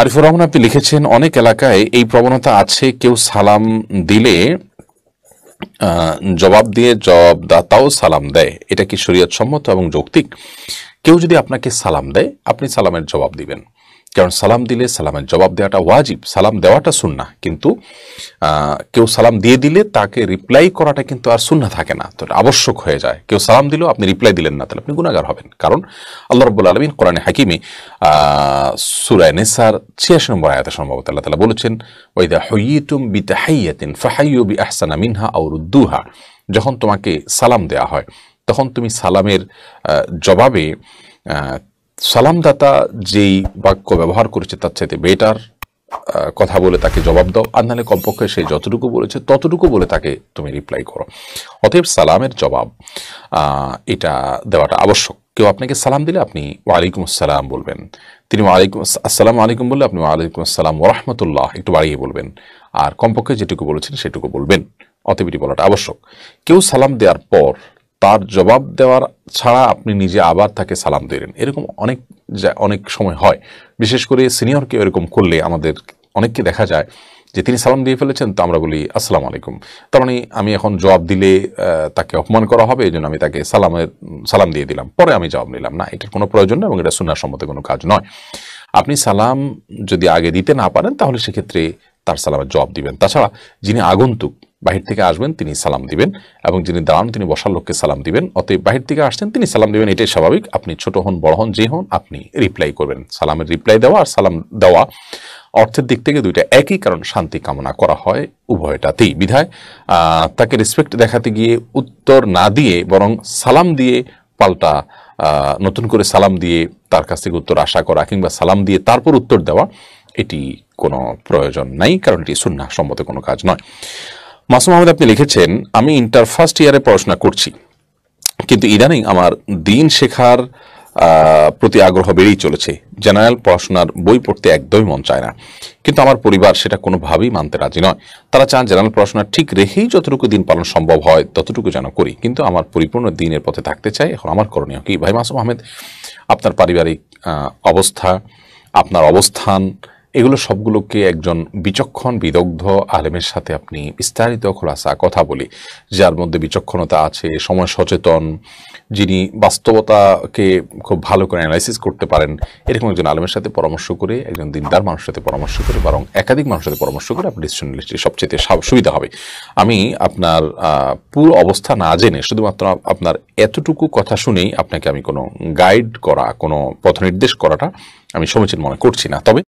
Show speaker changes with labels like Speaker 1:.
Speaker 1: আরিফুর রহমান আপনি লিখেছেন অনেক এলাকায় এই প্রবণতা আছে কেউ সালাম দিলে জবাব দিয়ে জবাবদাতাও সালাম দেয় এটা কি শরীয়ত সম্মত এবং যৌক্তিক কেউ যদি আপনাকে সালাম দেয় আপনি সালামের জবাব দিবেন কারণ সালাম দিলে সালামের জবাব দেওয়াটা ওয়াজিব সালাম দেওয়াটা সুন্না কিন্তু কেউ সালাম দিয়ে দিলে তাকে রিপ্লাই করাটা কিন্তু আর সুন্না থাকে না তো আবশ্যক হয়ে যায় কেউ সালাম দিলেও আপনি রিপ্লাই দিলেন না তাহলে আপনি গুণাগার হবেন কারণ আল্লাহ রব্বুল আলমিন কোরআনে হাকিমি সুরায় নেসার ছিয়াশি নম্বর আয়াতে সম্ভবত আল্লাহ তালা বলেছেন ওইদা হইতুম বিতাহাইয়াতিন ফাহাইয়ু বি আহসানা মিনহা আউরুদ্দুহা যখন তোমাকে সালাম দেয়া হয় তখন তুমি সালামের জবাবে সালামদাতা যেই বাক্য ব্যবহার করেছে তার চাইতে বেটার কথা বলে তাকে জবাব দাও আর নাহলে কমপক্ষে সে যতটুকু বলেছে ততটুকু বলে তাকে তুমি রিপ্লাই করো অতএব সালামের জবাব এটা দেওয়াটা আবশ্যক কেউ আপনাকে সালাম দিলে আপনি ওয়ালাইকুম আসসালাম বলবেন তিনি ওয়ালাইকুম আসসালাম আলাইকুম বললে আপনি ওয়ালাইকুম আসসালাম ওরহমতুল্লাহ একটু বাড়িয়ে বলবেন আর কমপক্ষে যেটুকু বলেছেন সেটুকু বলবেন অতএব এটি বলাটা আবশ্যক কেউ সালাম দেওয়ার পর তার জবাব দেওয়ার ছাড়া আপনি নিজে আবার তাকে সালাম দিলেন এরকম অনেক অনেক সময় হয় বিশেষ করে সিনিয়রকে এরকম করলে আমাদের অনেককে দেখা যায় যে তিনি সালাম দিয়ে ফেলেছেন তো আমরা বলি আসসালাম আলাইকুম তার মানে আমি এখন জবাব দিলে তাকে অপমান করা হবে এই জন্য আমি তাকে সালামের সালাম দিয়ে দিলাম পরে আমি জবাব নিলাম না এটার কোনো প্রয়োজন নয় এবং এটা সুন্নাসম্মত কোনো কাজ নয় আপনি সালাম যদি আগে দিতে না পারেন তাহলে সেক্ষেত্রে তার সালামের জবাব দিবেন তাছাড়া যিনি আগন্তুক বাহির থেকে আসবেন তিনি সালাম দিবেন এবং যিনি দাঁড়ান তিনি বসার লোককে সালাম দিবেন অতএব বাহির থেকে আসছেন তিনি সালাম দিবেন এটাই স্বাভাবিক আপনি ছোট হন বড় হন যে হন আপনি রিপ্লাই করবেন সালামের রিপ্লাই দেওয়া আর সালাম দেওয়া অর্থের দিক থেকে দুইটা একই কারণ শান্তি কামনা করা হয় উভয়টাতেই বিধায় তাকে রেসপেক্ট দেখাতে গিয়ে উত্তর না দিয়ে বরং সালাম দিয়ে পাল্টা নতুন করে সালাম দিয়ে তার কাছ থেকে উত্তর আশা করা কিংবা সালাম দিয়ে তারপর উত্তর দেওয়া এটি কোনো প্রয়োজন নাই কারণ এটি সুন্না সম্মত কোনো কাজ নয় মাসুম আহমেদ আপনি লিখেছেন আমি ইন্টার ফার্স্ট ইয়ারে পড়াশোনা করছি কিন্তু ইদানিং আমার দিন শেখার প্রতি আগ্রহ বেড়েই চলেছে জেনারেল পড়াশোনার বই পড়তে একদমই মন চায় না কিন্তু আমার পরিবার সেটা কোনোভাবেই মানতে রাজি নয় তারা চান জেনারেল পড়াশোনা ঠিক রেখেই যতটুকু দিন পালন সম্ভব হয় ততটুকু যেন করি কিন্তু আমার পরিপূর্ণ দিনের পথে থাকতে চাই এখন আমার করণীয় কি ভাই মাসুম আহমেদ আপনার পারিবারিক অবস্থা আপনার অবস্থান এগুলো সবগুলোকে একজন বিচক্ষণ বিদগ্ধ আলেমের সাথে আপনি বিস্তারিত খোলাসা কথা বলি যার মধ্যে বিচক্ষণতা আছে সময় সচেতন যিনি বাস্তবতাকে খুব ভালো করে অ্যানালাইসিস করতে পারেন এরকম একজন আলেমের সাথে পরামর্শ করে একজন দিনদার মানুষের সাথে পরামর্শ করে বরং একাধিক মানুষের সাথে পরামর্শ করে আপনার ডিসিশন লিস্টে সবচেয়ে সুবিধা হবে আমি আপনার পুরো অবস্থা না জেনে শুধুমাত্র আপনার এতটুকু কথা শুনেই আপনাকে আমি কোনো গাইড করা কোনো পথ নির্দেশ করাটা আমি সমীচীন মনে করছি না তবে